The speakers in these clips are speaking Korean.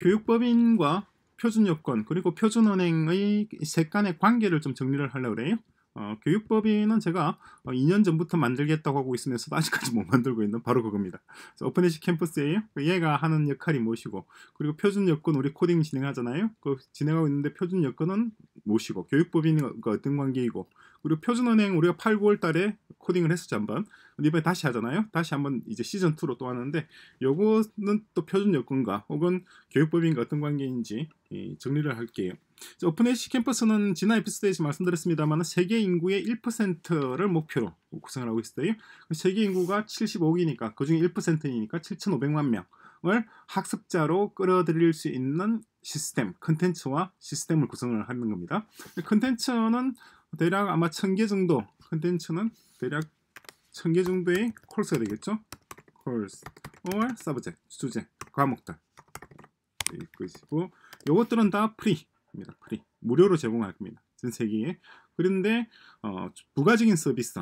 교육법인과 표준요건 그리고 표준은행의 색간의 관계를 좀 정리를 하려고 그래요. 어, 교육법인은 제가 2년 어, 전부터 만들겠다고 하고 있으면서도 아직까지 못 만들고 있는 바로 그겁니다. 오픈에시 캠퍼스예요. 얘가 하는 역할이 무엇이고 그리고 표준 여건 우리 코딩 진행하잖아요. 그 진행하고 있는데 표준 여건은 무엇이고 교육법인과 어떤 관계이고 그리고 표준은행 우리가 8, 9월 달에 코딩을 했었죠 한번. 근데 이번에 다시 하잖아요. 다시 한번 이제 시즌 2로 또 하는데 요거는 또 표준 여건과 혹은 교육법인과 어떤 관계인지 예, 정리를 할게요. 오픈에시 캠퍼스는 지난 에피소드에서 말씀드렸습니다만 세계 인구의 1%를 목표로 구성을 하고 있어요. 그 세계 인구가 75억이니까 그중에 1%이니까 7,500만 명을 학습자로 끌어들일 수 있는 시스템, 컨텐츠와 시스템을 구성을 하는 겁니다. 컨텐츠는 대략 아마 1000개 정도 컨텐츠는 대략 천개 정도의 콜스가 되겠죠? 콜스 or subject, 주제, 과목들 있고 네, 이것들은 다 프리입니다. 프리 무료로 제공할 겁니다. 전 세계에 그런데 어, 부가적인 서비스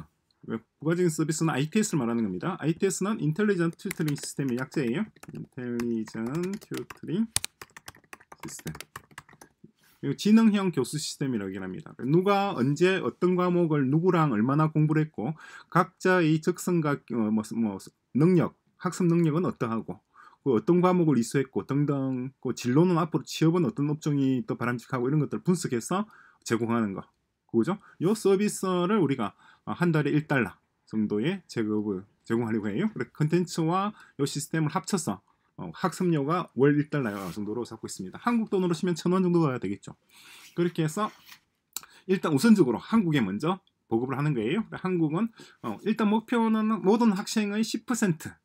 부가적인 서비스는 ITS를 말하는 겁니다. ITS는 Intelligent Tutoring System의 약자예요. Intelligent Tutoring System 지능형 교수 시스템이라고 합니다. 누가 언제 어떤 과목을 누구랑 얼마나 공부를 했고 각자의 적성과 어, 뭐, 뭐 능력, 학습 능력은 어떠하고 그 어떤 과목을 이수했고 등등 그 진로는 앞으로 취업은 어떤 업종이 또 바람직하고 이런 것들 을 분석해서 제공하는 거 그죠? 요 서비스를 우리가 한 달에 1달러 정도의 제급을 제공하려고 해요. 그래서 컨텐츠와 요 시스템을 합쳐서 어, 학습료가 월 1달 나가는 정도로 잡고 있습니다. 한국 돈으로 치면 천 원 정도 가야 되겠죠. 그렇게 해서 일단 우선적으로 한국에 먼저 보급을 하는 거예요. 그러니까 한국은 어, 일단 목표는 모든 학생의 10%입니다.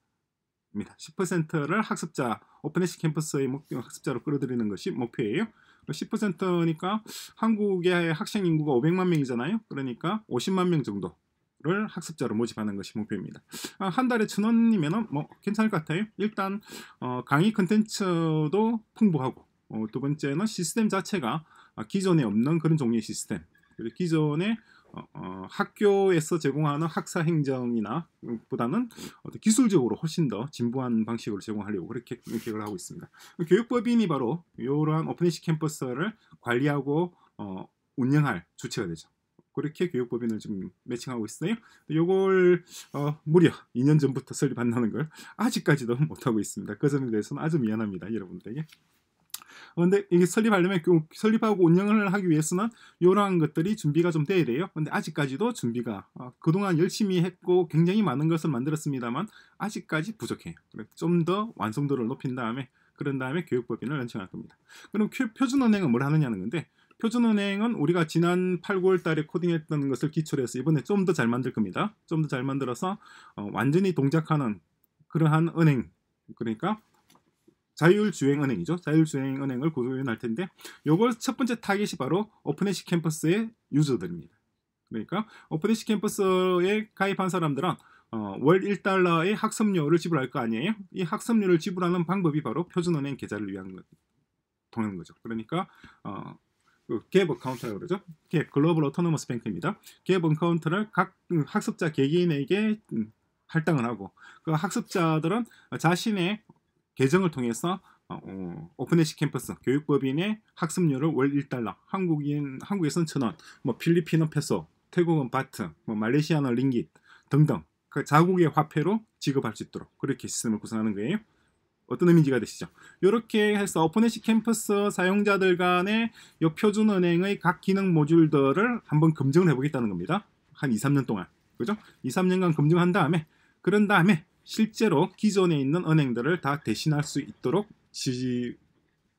10%를 학습자 오픈에시 캠퍼스의 목표 학습자로 끌어들이는 것이 목표예요. 10%니까 한국의 학생 인구가 500만 명이잖아요. 그러니까 50만 명 정도 를 학습자로 모집하는 것이 목표입니다. 아, 한 달에 천 원이면 뭐 괜찮을 것 같아요. 일단 어, 강의 컨텐츠도 풍부하고 어, 두 번째는 시스템 자체가 기존에 없는 그런 종류의 시스템 그리고 기존에 어, 어 학교에서 제공하는 학사 행정이나 보다는 기술적으로 훨씬 더 진보한 방식으로 제공하려고 그렇게 계획을 하고 있습니다. 교육법인이 바로 이러한 오픈이시 캠퍼스를 관리하고 어, 운영할 주체가 되죠. 그렇게 교육법인을 지금 매칭하고 있어요. 요걸 어, 무려 2년 전부터 설립한다는 걸 아직까지도 못하고 있습니다. 그 점에 대해서는 아주 미안합니다. 여러분들에게. 어, 근데 이게 설립하려면 그 설립하고 운영을 하기 위해서는 이러한 것들이 준비가 좀 돼야 돼요. 근데 아직까지도 준비가 어, 그동안 열심히 했고 굉장히 많은 것을 만들었습니다만 아직까지 부족해요. 좀 더 완성도를 높인 다음에 그런 다음에 교육법인을 런칭할 겁니다. 그럼 표준은행은 뭘 하느냐는 건데 표준은행은 우리가 지난 8, 9월 달에 코딩했던 것을 기초로 해서 이번에 좀 더 잘 만들 겁니다. 좀 더 잘 만들어서 어, 완전히 동작하는 그러한 은행 그러니까 자율주행은행이죠. 자율주행은행을 구현할 텐데 이걸 첫 번째 타겟이 바로 오픈에시 캠퍼스의 유저들입니다. 그러니까 오픈에시 캠퍼스에 가입한 사람들은 어, 월 1달러의 학습료를 지불할 거 아니에요. 이 학습료를 지불하는 방법이 바로 표준은행 계좌를 위한 것, 통한 거죠. 그러니까 어, 갭 그 어카운트라고 그러죠. 갭 글로벌 오토노머스 뱅크입니다. 갭 어카운트를 각 음, 학습자 개개인에게 음, 할당을 하고 그 학습자들은 자신의 계정을 통해서 어, 어 오픈에시 캠퍼스 교육법인의 학습료를 월 1달러, 한국인 한국에서는 천원, 뭐 필리핀은 페소, 태국은 바트, 뭐 말레이시아는 링깃 등등 그 자국의 화폐로 지급할 수 있도록 그렇게 시스템을 구성하는 거예요. 어떤 의미인지가 되시죠? 이렇게 해서 오픈네식 캠퍼스 사용자들 간의 표준 은행의 각 기능 모듈들을 한번 검증을 해보겠다는 겁니다. 한 2, 3년 동안. 그죠? 2, 3년간 검증한 다음에 그런 다음에 실제로 기존에 있는 은행들을 다 대신할 수 있도록 지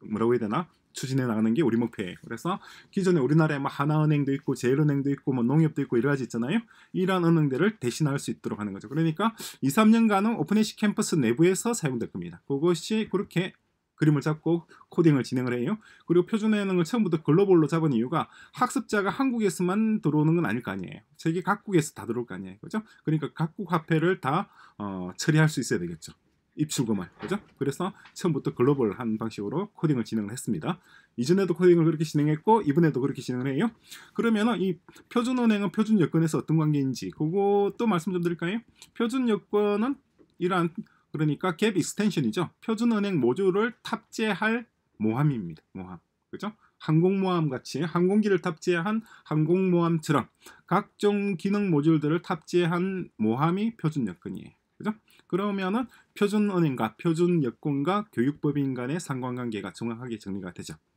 뭐라고 해야 되나 추진해 나가는 게 우리 목표예요. 그래서 기존에 우리나라에 뭐 하나은행도 있고 제일은행도 있고 뭐 농협도 있고 여러 가지 있잖아요. 이러한 은행들을 대신할 수 있도록 하는 거죠. 그러니까 2, 3년간은 오픈에시 캠퍼스 내부에서 사용될 겁니다. 그것이 그렇게 그림을 잡고 코딩을 진행을 해요. 그리고 표준 해능을 처음부터 글로벌로 잡은 이유가 학습자가 한국에서만 들어오는 건 아닐 거 아니에요. 세계 각국에서 다 들어올 거 아니에요. 그죠? 그러니까 각국 화폐를 다 어, 처리할 수 있어야 되겠죠. 입출고말 그죠? 그래서 처음부터 글로벌한 방식으로 코딩을 진행을 했습니다. 이전에도 코딩을 그렇게 진행했고 이번에도 그렇게 진행을 해요. 그러면 이 표준은행은 표준 여건에서 어떤 관계인지 그것도 말씀 좀 드릴까요? 표준 여건은 이러한 그러니까 갭 익스텐션이죠. 표준은행 모듈을 탑재할 모함입니다. 모함 그죠? 항공모함 같이 항공기를 탑재한 항공모함처럼 각종 기능 모듈들을 탑재한 모함이 표준 여건이에요. 그죠? 그러면은 표준은행과 표준여건과 교육법인 간의 상관관계가 정확하게 정리가 되죠.